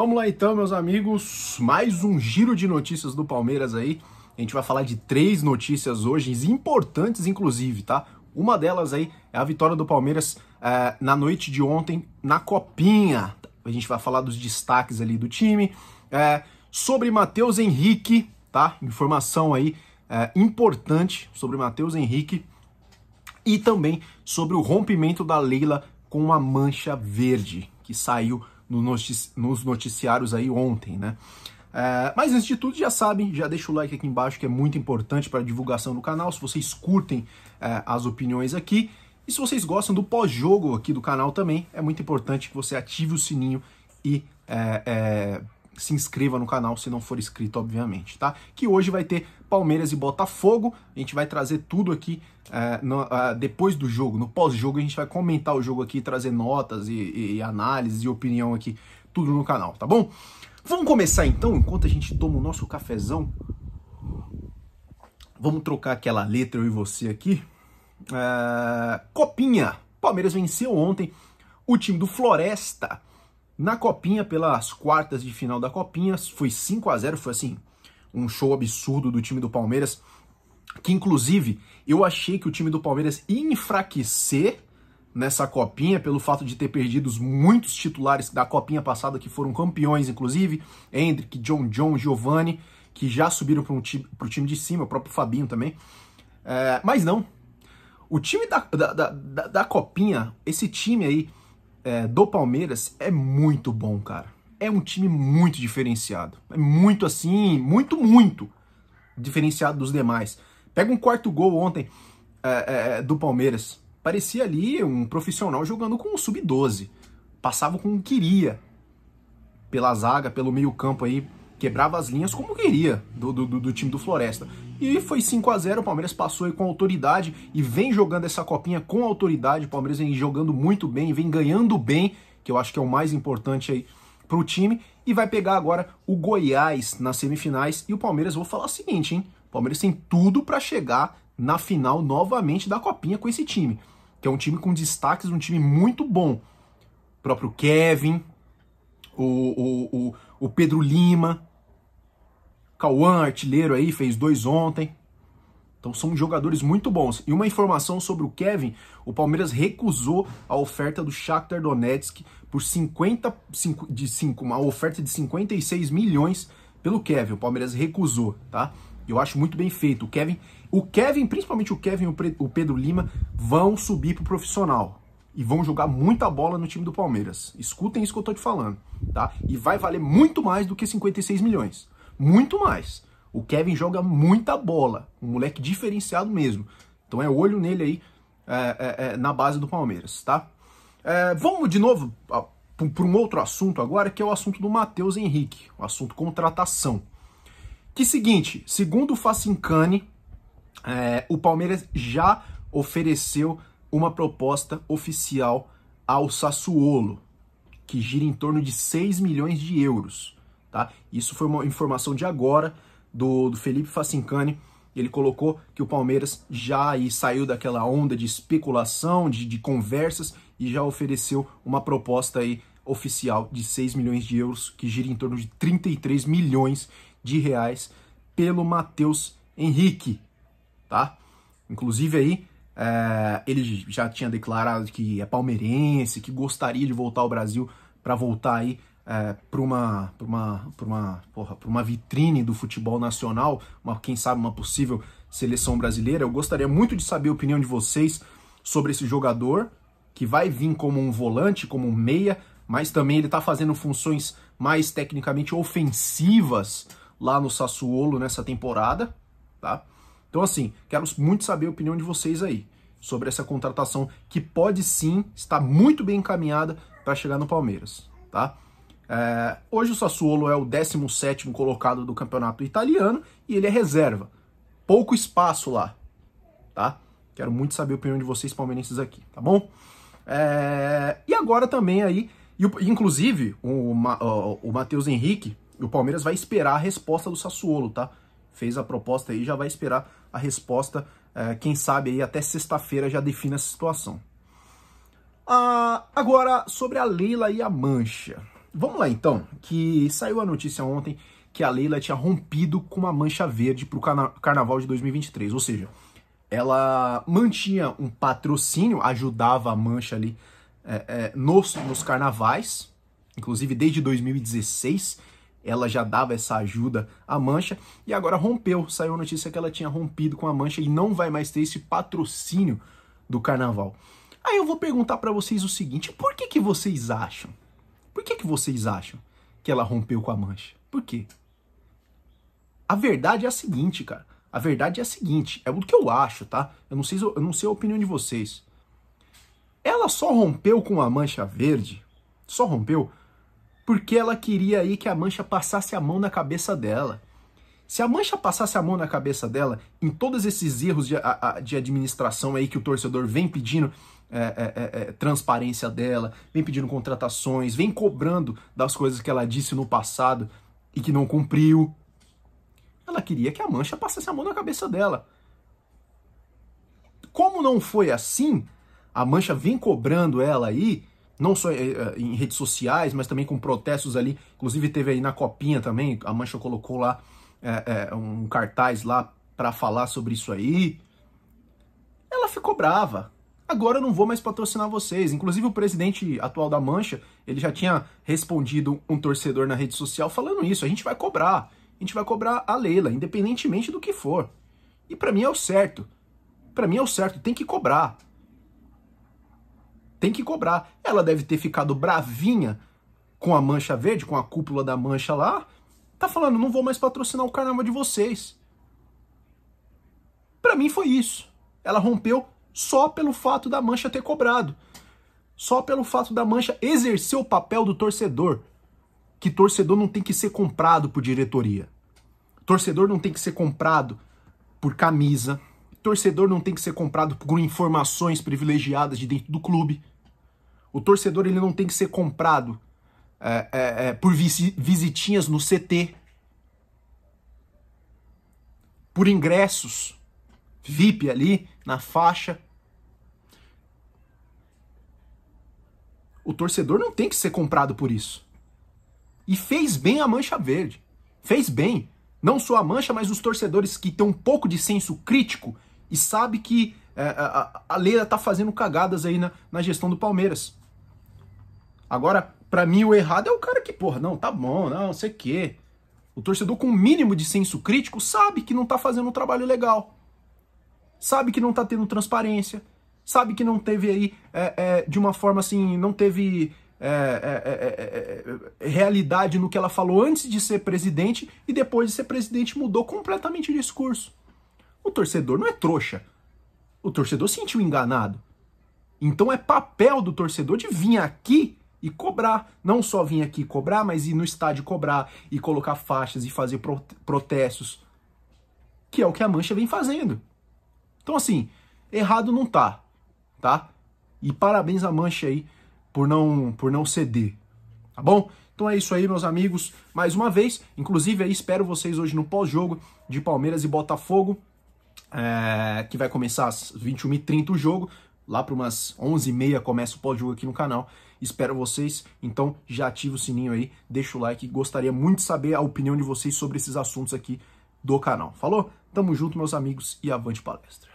Vamos lá então, meus amigos, mais um giro de notícias do Palmeiras aí. A gente vai falar de três notícias hoje, importantes inclusive, tá? Uma delas aí é a vitória do Palmeiras é, na noite de ontem na Copinha. A gente vai falar dos destaques ali do time. É, sobre Matheus Henrique, tá? Informação aí é, importante sobre Matheus Henrique. E também sobre o rompimento da Leila com uma mancha verde que saiu nos noticiários aí ontem, né? É, mas antes de tudo, já sabem, já deixa o like aqui embaixo que é muito importante para a divulgação do canal, se vocês curtem é, as opiniões aqui. E se vocês gostam do pós-jogo aqui do canal também, é muito importante que você ative o sininho e é, é se inscreva no canal se não for inscrito, obviamente, tá? Que hoje vai ter Palmeiras e Botafogo. A gente vai trazer tudo aqui é, no, é, depois do jogo, no pós-jogo, a gente vai comentar o jogo aqui, trazer notas e, e, e análises e opinião aqui, tudo no canal, tá bom? Vamos começar então, enquanto a gente toma o nosso cafezão. Vamos trocar aquela letra eu e você aqui. É... Copinha. Palmeiras venceu ontem o time do Floresta na Copinha, pelas quartas de final da Copinha, foi 5 a 0 foi assim, um show absurdo do time do Palmeiras, que inclusive eu achei que o time do Palmeiras ia enfraquecer nessa copinha pelo fato de ter perdido muitos titulares da copinha passada que foram campeões, inclusive Hendrick, John John, Giovanni, que já subiram para um ti o time de cima, o próprio Fabinho também. É, mas não. O time da, da, da, da copinha, esse time aí, é, do Palmeiras é muito bom, cara. É um time muito diferenciado. É muito assim, muito, muito diferenciado dos demais. Pega um quarto gol ontem é, é, é do Palmeiras. Parecia ali um profissional jogando com o um sub-12. Passava com o que queria. Pela zaga, pelo meio-campo aí, quebrava as linhas como queria do, do, do time do Floresta. E foi 5 a 0 o Palmeiras passou aí com autoridade e vem jogando essa copinha com autoridade. O Palmeiras vem jogando muito bem, vem ganhando bem, que eu acho que é o mais importante aí para o time. E vai pegar agora o Goiás nas semifinais. E o Palmeiras, vou falar o seguinte, hein? O Palmeiras tem tudo para chegar na final novamente da copinha com esse time. Que é um time com destaques, um time muito bom. O próprio Kevin, o, o, o, o Pedro Lima, Cauã, artilheiro aí, fez dois ontem. Então são jogadores muito bons. E uma informação sobre o Kevin, o Palmeiras recusou a oferta do Shakhtar Donetsk por 50 de 5, uma oferta de 56 milhões pelo Kevin. O Palmeiras recusou, tá? Eu acho muito bem feito. O Kevin, o Kevin, principalmente o Kevin e o Pedro Lima vão subir pro profissional e vão jogar muita bola no time do Palmeiras. Escutem isso que eu tô te falando, tá? E vai valer muito mais do que 56 milhões muito mais. O Kevin joga muita bola, um moleque diferenciado mesmo. Então é olho nele aí é, é, é, na base do Palmeiras, tá? É, vamos de novo para um outro assunto agora, que é o assunto do Matheus Henrique, o assunto contratação. Que seguinte, segundo o Facincani, é, o Palmeiras já ofereceu uma proposta oficial ao Sassuolo, que gira em torno de 6 milhões de euros. Tá? Isso foi uma informação de agora do, do Felipe Facincani. Ele colocou que o Palmeiras já saiu daquela onda de especulação, de, de conversas e já ofereceu uma proposta aí oficial de 6 milhões de euros, que gira em torno de 33 milhões de reais pelo Matheus Henrique, tá? Inclusive aí, é, ele já tinha declarado que é palmeirense, que gostaria de voltar ao Brasil para voltar aí é, para uma, pra uma, pra uma, porra, pra uma vitrine do futebol nacional, uma, quem sabe uma possível seleção brasileira. Eu gostaria muito de saber a opinião de vocês sobre esse jogador, que vai vir como um volante, como um meia, mas também ele está fazendo funções mais tecnicamente ofensivas lá no Sassuolo nessa temporada, tá? Então assim, quero muito saber a opinião de vocês aí sobre essa contratação que pode sim estar muito bem encaminhada para chegar no Palmeiras, tá? É, hoje o Sassuolo é o 17 colocado do campeonato italiano e ele é reserva. Pouco espaço lá, tá? Quero muito saber a opinião de vocês palmeirenses aqui, tá bom? É, e agora também aí, inclusive, o, o, o Matheus Henrique, o Palmeiras vai esperar a resposta do Sassuolo, tá? Fez a proposta aí, já vai esperar a resposta, é, quem sabe aí até sexta-feira já define a situação. Ah, agora, sobre a Leila e a Mancha. Vamos lá então, que saiu a notícia ontem que a Leila tinha rompido com uma mancha verde para o carna carnaval de 2023, ou seja, ela mantinha um patrocínio, ajudava a mancha ali é, é, nos, nos carnavais, inclusive desde 2016 ela já dava essa ajuda à mancha e agora rompeu, saiu a notícia que ela tinha rompido com a mancha e não vai mais ter esse patrocínio do carnaval. Aí eu vou perguntar para vocês o seguinte, por que que vocês acham por que, que vocês acham que ela rompeu com a mancha? Por quê? A verdade é a seguinte, cara. A verdade é a seguinte, é o que eu acho, tá? Eu não sei, eu não sei a opinião de vocês. Ela só rompeu com a mancha verde, só rompeu porque ela queria aí que a mancha passasse a mão na cabeça dela. Se a Mancha passasse a mão na cabeça dela, em todos esses erros de, a, a, de administração aí que o torcedor vem pedindo é, é, é, é, transparência dela, vem pedindo contratações, vem cobrando das coisas que ela disse no passado e que não cumpriu. Ela queria que a Mancha passasse a mão na cabeça dela. Como não foi assim, a Mancha vem cobrando ela aí, não só é, é, em redes sociais, mas também com protestos ali. Inclusive teve aí na copinha também, a Mancha colocou lá é, é, um cartaz lá para falar sobre isso aí. Ela ficou brava. Agora eu não vou mais patrocinar vocês. Inclusive o presidente atual da Mancha, ele já tinha respondido um torcedor na rede social falando isso. A gente vai cobrar. A gente vai cobrar a Leila, independentemente do que for. E para mim é o certo. Para mim é o certo. Tem que cobrar. Tem que cobrar. Ela deve ter ficado bravinha com a Mancha Verde, com a cúpula da Mancha lá, tá falando, não vou mais patrocinar o carnaval de vocês. Para mim foi isso. Ela rompeu só pelo fato da Mancha ter cobrado. Só pelo fato da Mancha exercer o papel do torcedor. Que torcedor não tem que ser comprado por diretoria. Torcedor não tem que ser comprado por camisa. Torcedor não tem que ser comprado por informações privilegiadas de dentro do clube. O torcedor ele não tem que ser comprado é, é, é, por visitinhas no CT, por ingressos VIP ali na faixa. O torcedor não tem que ser comprado por isso. E fez bem a Mancha Verde. Fez bem. Não só a Mancha, mas os torcedores que têm um pouco de senso crítico e sabe que é, a, a Leila tá fazendo cagadas aí na, na gestão do Palmeiras. Agora, para mim, o errado é o cara que, porra, não, tá bom, não, sei o quê. O torcedor com o um mínimo de senso crítico sabe que não tá fazendo um trabalho legal. Sabe que não tá tendo transparência. Sabe que não teve aí, é, é, de uma forma assim, não teve é, é, é, é, realidade no que ela falou antes de ser presidente e depois de ser presidente mudou completamente o discurso. O torcedor não é trouxa. O torcedor se sentiu enganado. Então é papel do torcedor de vir aqui e cobrar. Não só vir aqui cobrar, mas ir no estádio cobrar e colocar faixas e fazer protestos. Que é o que a Mancha vem fazendo. Então, assim, errado não tá, tá? E parabéns à Mancha aí por não, por não ceder, tá bom? Então é isso aí, meus amigos, mais uma vez. Inclusive, aí espero vocês hoje no pós-jogo de Palmeiras e Botafogo, é, que vai começar às 21h30 o jogo. Lá para umas 11h30 começa o pós-jogo aqui no canal. Espero vocês, então já ativa o sininho aí, deixa o like, gostaria muito de saber a opinião de vocês sobre esses assuntos aqui do canal. Falou? Tamo junto, meus amigos, e avante palestra!